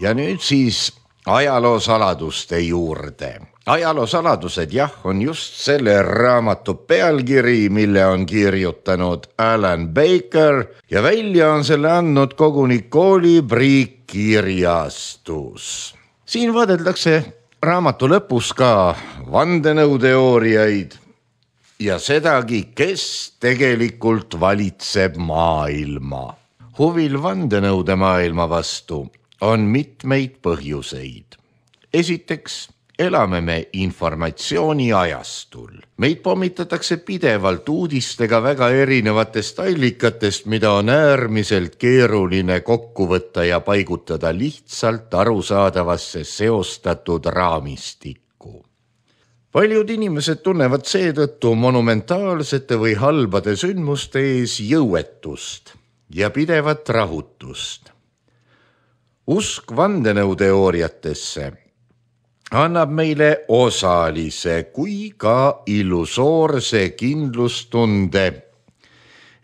ja nüüd siis ajaloosaladuste juurde. ajaloosaladused jah, on just selle raamatu pealkiri, mille on kirjutanud Alan Baker ja välja on selle andnud koguni kooliprii kirjastus. siin vaadeldakse raamatu lõpus ka vandenõuteooriaid ja sedagi, kes tegelikult valitseb maailma. huvil vandenõude maailma vastu on mitmeid põhjuseid. esiteks elame me informatsiooniajastul, meid pommitatakse pidevalt uudistega väga erinevatest allikatest, mida on äärmiselt keeruline kokku võtta ja paigutada lihtsalt arusaadavasse seostatud raamistikku. paljud inimesed tunnevad seetõttu monumentaalsete või halbade sündmuste ees jõuetust ja pidevat rahutust usk vandenõuteooriatesse annab meile osalise kui ka illusoorse kindlustunde,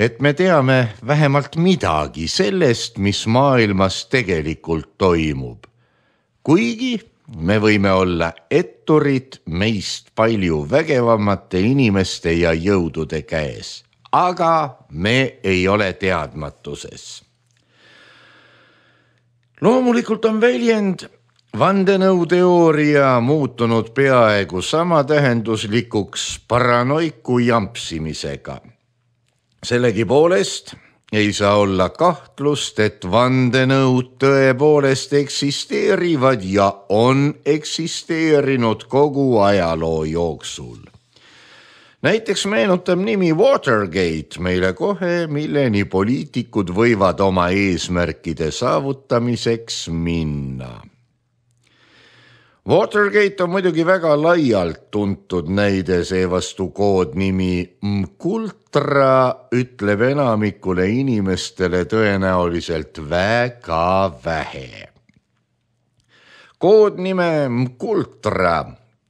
et me teame vähemalt midagi sellest, mis maailmas tegelikult toimub. kuigi me võime olla etturid meist palju vägevamate inimeste ja jõudude käes, aga me ei ole teadmatuses loomulikult on väljend vandenõuteooria muutunud peaaegu samatähenduslikuks paranoiku jampsimisega. sellegipoolest ei saa olla kahtlust, et vandenõud tõepoolest eksisteerivad ja on eksisteerinud kogu ajaloo jooksul näiteks meenutab nimi Watergate meile kohe, milleni poliitikud võivad oma eesmärkide saavutamiseks minna. Watergate on muidugi väga laialt tuntud näide, seevastu koodnimi Mkultra ütleb enamikule inimestele tõenäoliselt väga vähe. koodnime Mkultra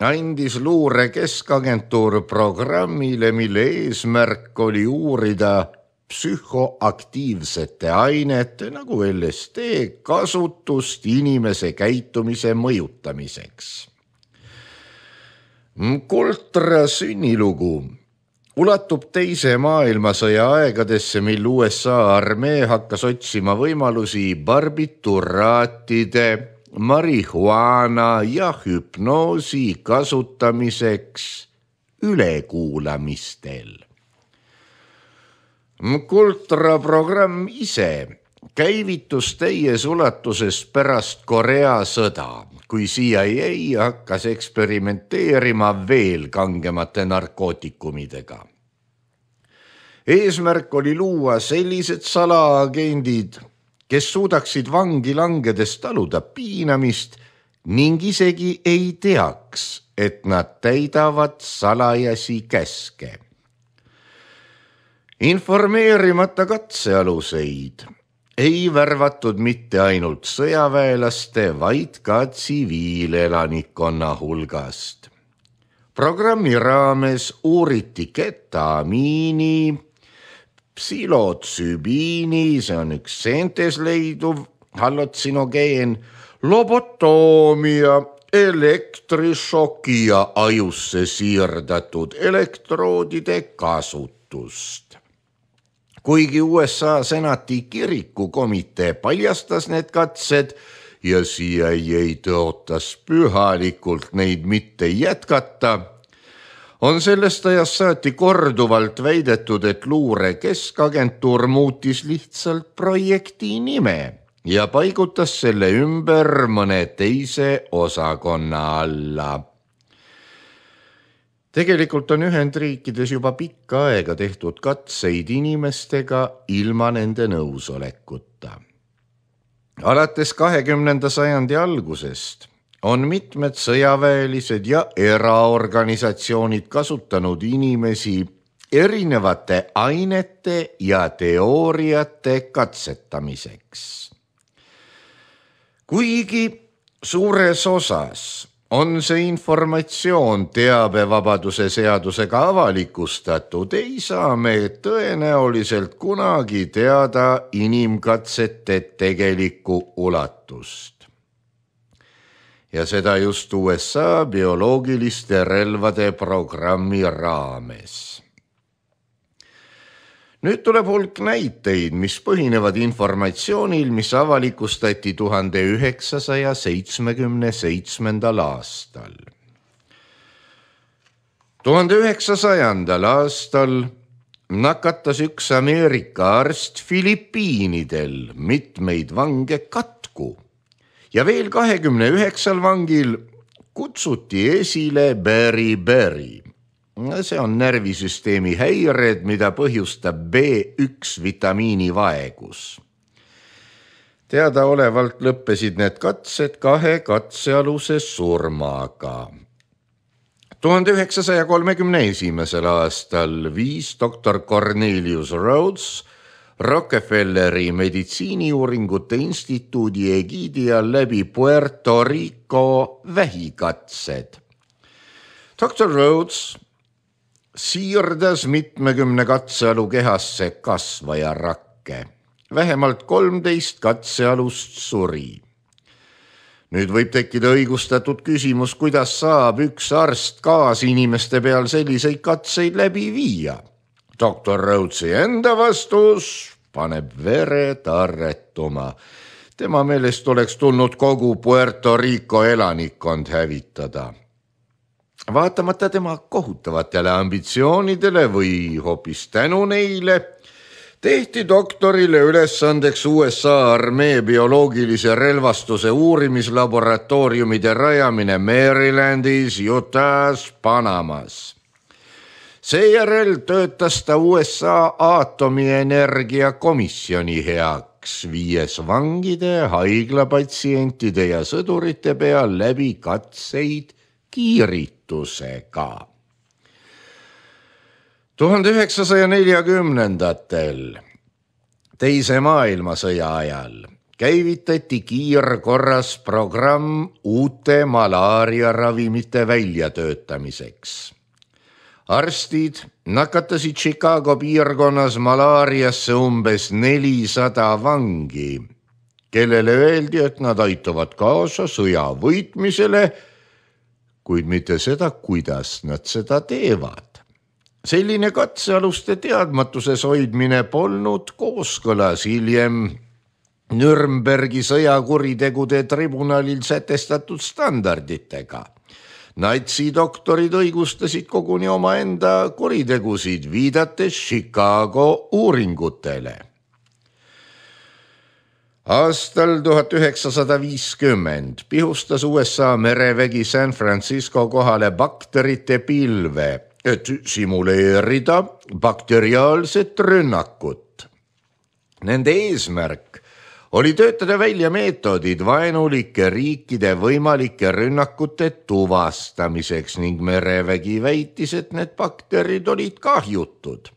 andis luure keskagentuur programmile, mille eesmärk oli uurida psühhoaktiivsete ainete nagu LSD kasutust inimese käitumise mõjutamiseks. Kultra sünnilugu ulatub Teise maailmasõja aegadesse, mil USA armee hakkas otsima võimalusi barbituraatide marihuaana ja hüpnoosi kasutamiseks ülekuulamistel. Kultra programm ise käivitus täies ulatuses pärast Korea sõda, kui CIA hakkas eksperimenteerima veel kangemate narkootikumidega. eesmärk oli luua sellised salaagendid kes suudaksid vangi langedes taluda piinamist ning isegi ei teaks, et nad täidavad salajasi käske. informeerimata katsealuseid ei värvatud mitte ainult sõjaväelaste, vaid ka tsiviilelanikkonna hulgast. programmi raames uuriti ketamiini psilotsübiini, see on üks seentes leiduv hallotsinogeen, lobotoomia, elektrišoki ja ajusse siirdatud elektroodide kasutust. kuigi USA senati kirikukomitee paljastas need katsed ja CIA tõotas pühalikult neid mitte jätkata on sellest ajast saati korduvalt väidetud, et luure keskagentuur muutis lihtsalt projekti nime ja paigutas selle ümber mõne teise osakonna alla. tegelikult on Ühendriikides juba pikka aega tehtud katseid inimestega ilma nende nõusolekuta. alates kahekümnenda sajandi algusest on mitmed sõjaväelised ja eraorganisatsioonid kasutanud inimesi erinevate ainete ja teooriate katsetamiseks. kuigi suures osas on see informatsioon teabevabaduse seadusega avalikustatud, ei saa me tõenäoliselt kunagi teada inimkatsete tegelikku ulatust ja seda just USA bioloogiliste relvade programmi raames. nüüd tuleb hulk näiteid, mis põhinevad informatsioonil, mis avalikustati tuhande üheksasaja seitsmekümne seitsmendal aastal. tuhande üheksasajandal aastal nakatas üks Ameerika arst Filipiinidel mitmeid vange katku ja veel kahekümne üheksal vangil kutsuti esile beriberi. see on närvisüsteemi häired, mida põhjustab B1 vitamiini vaegus. teadaolevalt lõppesid need katsed kahe katsealuse surmaga tuhande üheksasaja kolmekümne esimesel aastal viis doktor Cornelius Rhodes Rockefelleri meditsiiniuuringute instituudi egiidi all läbi Puerto Rico vähikatsed. doktor Rhodes siirdes mitmekümne katsealu kehasse kasvajarakke, vähemalt kolmteist katsealust suri nüüd võib tekkida õigustatud küsimus, kuidas saab üks arst kaasinimeste peal selliseid katseid läbi viia doktor Rhodesi enda vastus paneb vere tarretuma. tema meelest oleks tulnud kogu Puerto Rico elanikkond hävitada. vaatamata tema kohutavatele ambitsioonidele või hoopis tänu neile, tehti doktorile ülesandeks USA armee bioloogilise relvastuse uurimislaboratooriumide rajamine Marylandis, Utah's, Panamas seejärel töötas ta USA aatomienergia komisjoni heaks, viies vangide, haiglapatsientide ja sõdurite peal läbi katseid kiiritusega. tuhande üheksasaja neljakümnendatel, teise maailmasõja ajal käivitati kiirkorras programm uute malaariaravimite väljatöötamiseks arstid nakatasid Chicago piirkonnas malaariasse umbes nelisada vangi, kellele öeldi, et nad aitavad kaasa sõja võitmisele, kuid mitte seda, kuidas nad seda teevad selline katsealuste teadmatuses hoidmine polnud kooskõlas hiljem Nürnbergi sõjakuritegude tribunalil sätestatud standarditega natsidoktorid õigustasid koguni omaenda kuritegusid, viidates Chicago uuringutele. aastal tuhat üheksasada viiskümmend pihustas USA merevägi San Francisco kohale bakterite pilve, et simuleerida bakteriaalset rünnakut. Nende eesmärk oli töötada välja meetodid vaenulike riikide võimalike rünnakute tuvastamiseks ning merevägi väitis, et need bakterid olid kahjutud.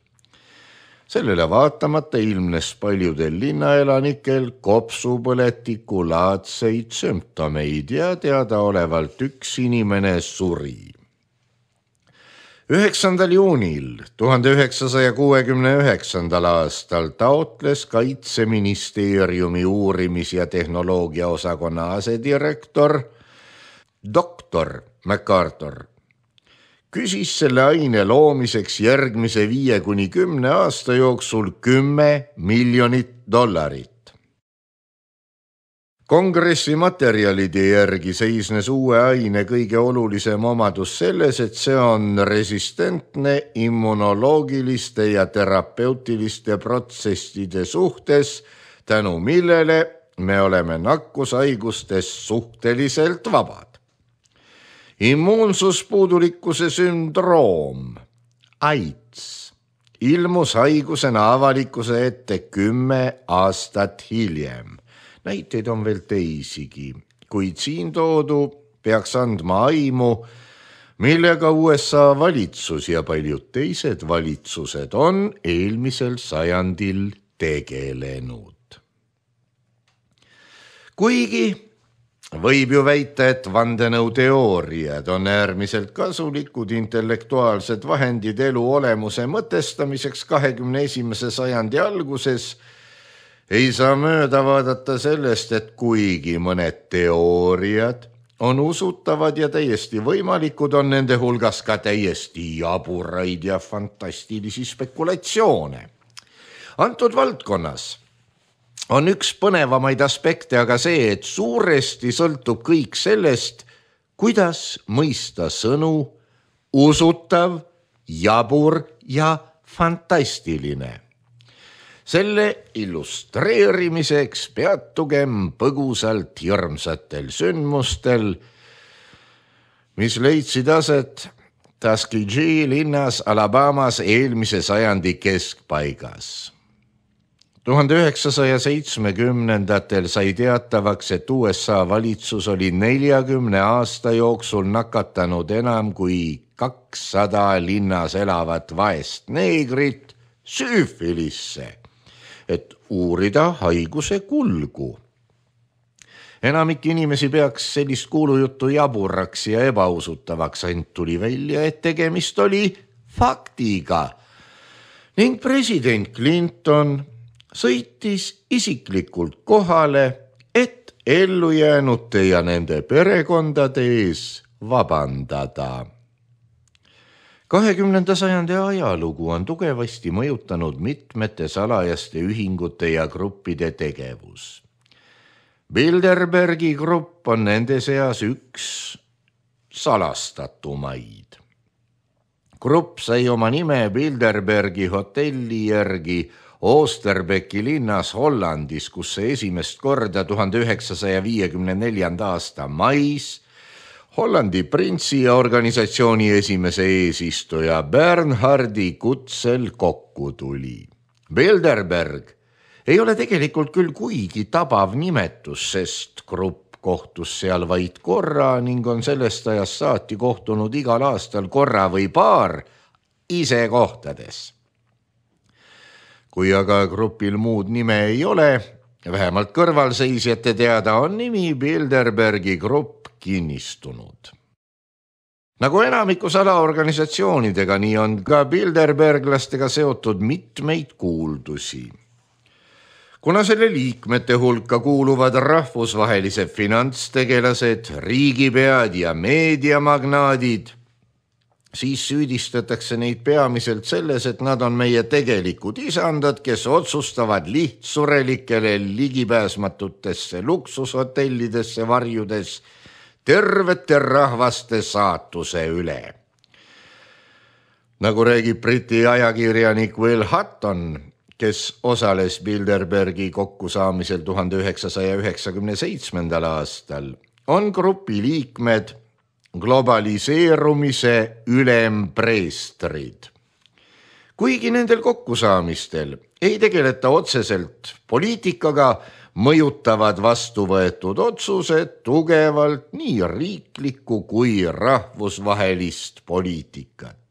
sellele vaatamata ilmnes paljudel linnaelanikel kopsupõletikulaadseid sümptomeid ja teadaolevalt üks inimene suri üheksandal juunil tuhande üheksasaja kuuekümne üheksandal aastal taotles kaitseministeeriumi uurimis- ja tehnoloogiaosakonna asedirektor doktor MacArthur küsis selle aine loomiseks järgmise viie kuni kümne aasta jooksul kümme miljonit dollarit kongressi materjalide järgi seisnes uue aine kõige olulisem omadus selles, et see on resistentne immunoloogiliste ja terapeutiliste protsesside suhtes, tänu millele me oleme nakkushaigustest suhteliselt vabad. immuunsuspuudulikkuse sündroom, AIDS, ilmus haigusena avalikkuse ette kümme aastat hiljem näiteid on veel teisigi, kuid siin toodu peaks andma aimu, millega USA valitsus ja paljud teised valitsused on eelmisel sajandil tegelenud. kuigi võib ju väita, et vandenõuteooriad on äärmiselt kasulikud intellektuaalsed vahendid elu olemuse mõtestamiseks kahekümne esimese sajandi alguses ei saa mööda vaadata sellest, et kuigi mõned teooriad on usutavad ja täiesti võimalikud, on nende hulgas ka täiesti jaburaid ja fantastilisi spekulatsioone. antud valdkonnas on üks põnevamaid aspekte aga see, et suuresti sõltub kõik sellest, kuidas mõista sõnu usutav, jabur ja fantastiline selle illustreerimiseks peatugem põgusalt hirmsatel sündmustel, mis leidsid aset Tuskegee linnas Alabamas eelmise sajandi keskpaigas. tuhande üheksasaja seitsmekümnendatel sai teatavaks, et USA valitsus oli neljakümne aasta jooksul nakatanud enam kui kakssada linnas elavat vaest neegrit süüfilisse et uurida haiguse kulgu. enamik inimesi peaks sellist kuulujuttu jaburaks ja ebausutavaks, ent tuli välja, et tegemist oli faktiga. ning president Clinton sõitis isiklikult kohale, et ellujäänute ja nende perekondade ees vabandada kahekümnenda sajandi ajalugu on tugevasti mõjutanud mitmete salajaste ühingute ja gruppide tegevus. Bilderbergi grupp on nende seas üks salastatumaid. grupp sai oma nime Bilderbergi hotelli järgi Oosterbeki linnas Hollandis, kus see esimest korda tuhande üheksasaja viiekümne neljanda aasta mais Hollandi printsi ja organisatsiooni esimese eesistuja Bernhardi kutsel kokku tuli. Bilderberg ei ole tegelikult küll kuigi tabav nimetus, sest grupp kohtus seal vaid korra ning on sellest ajast saati kohtunud igal aastal korra või paar ise kohtades. kui aga grupil muud nime ei ole, vähemalt kõrvalseisjate teada on nimi Bilderbergi grupp kinnistunud nagu enamiku salaorganisatsioonidega, nii on ka Bilderberglastega seotud mitmeid kuuldusi. kuna selle liikmete hulka kuuluvad rahvusvahelised finantstegelased, riigipead ja meediamagnaadid, siis süüdistatakse neid peamiselt selles, et nad on meie tegelikud isandad, kes otsustavad lihtsurelikele ligipääsmatutesse luksushotellidesse varjudes tervete rahvaste saatuse üle. nagu räägib Briti ajakirjanik Will Hutton, kes osales Bilderbergi kokkusaamisel tuhande üheksasaja üheksakümne seitsmendal aastal, on grupi liikmed globaliseerumise ülempreestrid. kuigi nendel kokkusaamistel ei tegeleta otseselt poliitikaga mõjutavad vastu võetud otsused tugevalt nii riiklikku kui rahvusvahelist poliitikat.